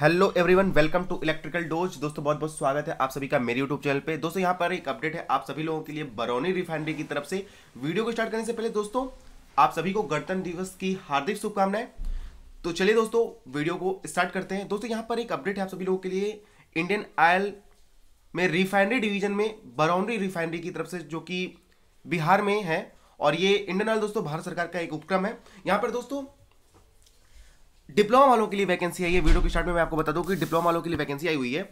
hello everyone welcome to electrical dose दोस्तों बहुत बहुत स्वागत है आप सभी का मेरे यूट्यूब चैनल पे दोस्तों यहां पर एक अपडेट है आप सभी लोगों के लिए बरौनी रिफाइनरी की तरफ से वीडियो को स्टार्ट करने से पहले दोस्तों आप सभी को गणतंत्र दिवस की हार्दिक शुभकामनाएं तो चलिए दोस्तों वीडियो को स्टार्ट करते हैं दोस्तों यहाँ पर एक अपडेट है आप सभी लोगों के लिए इंडियन ऑयल में रिफाइनरी डिवीजन में बरौनी रिफाइनरी की तरफ से जो कि बिहार में है और ये इंडियन ऑयल दोस्तों भारत सरकार का एक उपक्रम है यहाँ पर दोस्तों डिप्लोमा वालों के लिए वैकेंसी आई है वीडियो के स्टार्ट में मैं आपको बता दूं कि डिप्लोमा वालों के लिए वैकेंसी आई हुई है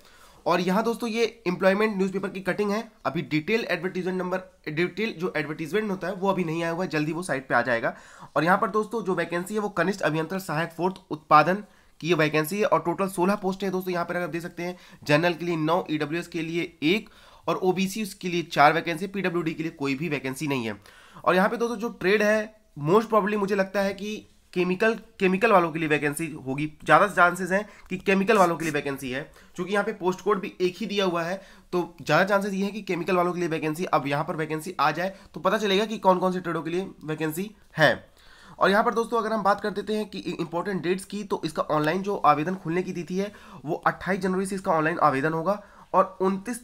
और यहाँ दोस्तों ये इंप्लॉयमेंट न्यूज़पेपर की कटिंग है अभी डिटेल एडवर्टीजमेंट नंबर डिटेल जो एडवर्टीजमेंट होता है वो अभी नहीं आया हुआ है जल्दी वो साइट पे आ जाएगा और यहाँ पर दोस्तों जो वैकेंसी है वो कनिष्ठ अभियंत्र सहायक फोर्थ उत्पादन की ये वैकेंसी है और टोटल सोलह पोस्ट है दोस्तों यहाँ पर आप देख सकते हैं जनरल के लिए नौ ई के लिए एक और ओ के लिए चार वैकेंसी पी के लिए कोई भी वैकेंसी नहीं है और यहाँ पर दोस्तों जो ट्रेड है मोस्ट प्रॉब्लली मुझे लगता है कि केमिकल केमिकल वालों के लिए वैकेंसी होगी ज़्यादा चांसेस हैं कि केमिकल वालों के लिए वैकेंसी है क्योंकि यहाँ पे पोस्ट कोड भी एक ही दिया हुआ है तो ज़्यादा चांसेस ये है कि केमिकल वालों के लिए वैकेंसी अब यहाँ पर वैकेंसी आ जाए तो पता चलेगा कि कौन कौन से ट्रेडों के लिए वैकेंसी है और यहाँ पर दोस्तों अगर हम बात कर देते हैं कि इंपॉर्टेंट डेट्स की तो इसका ऑनलाइन जो आवेदन खुलने की तिथि है वो अट्ठाईस जनवरी से इसका ऑनलाइन आवेदन होगा और उनतीस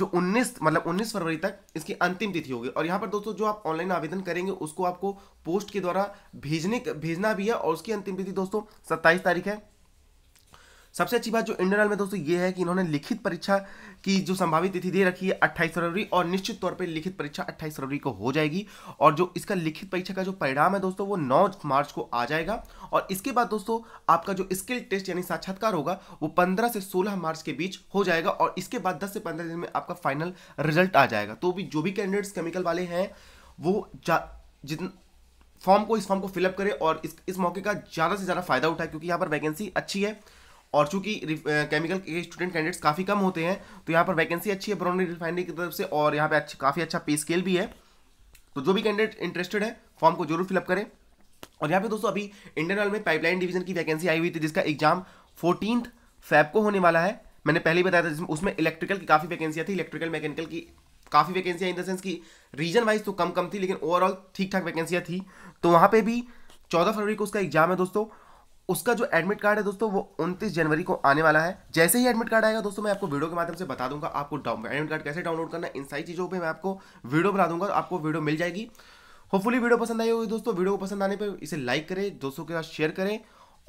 जो 19 मतलब 19 फरवरी तक इसकी अंतिम तिथि होगी और यहाँ पर दोस्तों जो आप ऑनलाइन आवेदन करेंगे उसको आपको पोस्ट के द्वारा भेजने भेजना भी है और उसकी अंतिम तिथि दोस्तों सत्ताईस तारीख है सबसे अच्छी बात जो इंटरनल में दोस्तों ये है कि इन्होंने लिखित परीक्षा की जो संभावित तिथि दे रखी है अट्ठाईस फरवरी और निश्चित तौर पर लिखित परीक्षा अट्ठाईस फरवरी को हो जाएगी और जो इसका लिखित परीक्षा का जो परिणाम है दोस्तों वो नौ मार्च को आ जाएगा और इसके बाद दोस्तों आपका जो स्किल टेस्ट यानी साक्षात्कार होगा वो पंद्रह से सोलह मार्च के बीच हो जाएगा और इसके बाद दस से पंद्रह दिन में आपका फाइनल रिजल्ट आ जाएगा तो भी जो भी कैंडिडेट्स केमिकल वाले हैं वो जितन फॉर्म को इस फॉर्म को फिलअप करें और इस इस मौके का ज़्यादा से ज़्यादा फायदा उठाए क्योंकि यहाँ पर वैकेंसी अच्छी है और चूंकि केमिकल के स्टूडेंट कैंडिडेट्स काफ़ी कम होते हैं तो यहाँ पर वैकेंसी अच्छी है ब्रोनी रिफाइनरी की तरफ से और यहाँ पे अच्छी काफ़ी अच्छा पे स्केल भी है तो जो भी कैंडिडेट इंटरेस्टेड है फॉर्म को जरूर फिलअप करें और यहाँ पे दोस्तों अभी इंडियन ऑयल में पाइपलाइन डिवीजन की वैकेंसी आई हुई थी जिसका एग्जाम फोर्टीन फैब को होने वाला है मैंने पहले ही बताया था जिसमें उसमें इलेक्ट्रिकल की काफ़ी वैकेंसियाँ थी इलेक्ट्रिकल मैकेनिकल की काफ़ी वैकेंसियाँ इन द सेंस की रीजन वाइज तो कम कम थी लेकिन ओवरऑल ठीक ठाक वैकेंसियाँ थी तो वहाँ पर भी चौदह फरवरी को उसका एग्जाम है दोस्तों उसका जो एडमिट कार्ड है दोस्तों वो 29 जनवरी को आने वाला है जैसे ही एडमिट कार्ड आएगा दोस्तों मैं आपको वीडियो के माध्यम से बता दूंगा आपको एडमिट कार्ड कैसे डाउनलोड करना है इन सारी चीज़ों पे मैं आपको वीडियो बना दूंगा आपको वीडियो मिल जाएगी होपफुली वीडियो पसंद आई होगी दोस्तों वीडियो को पसंद आने पर इसे लाइक करें दोस्तों के साथ शेयर करें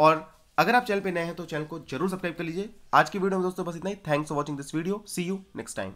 और अगर आप चैनल पर नए हैं तो चैनल को जरूर सब्सक्राइब कर लीजिए आज की वीडियो में दोस्तों बस इतना ही thanks for watching this video see you next time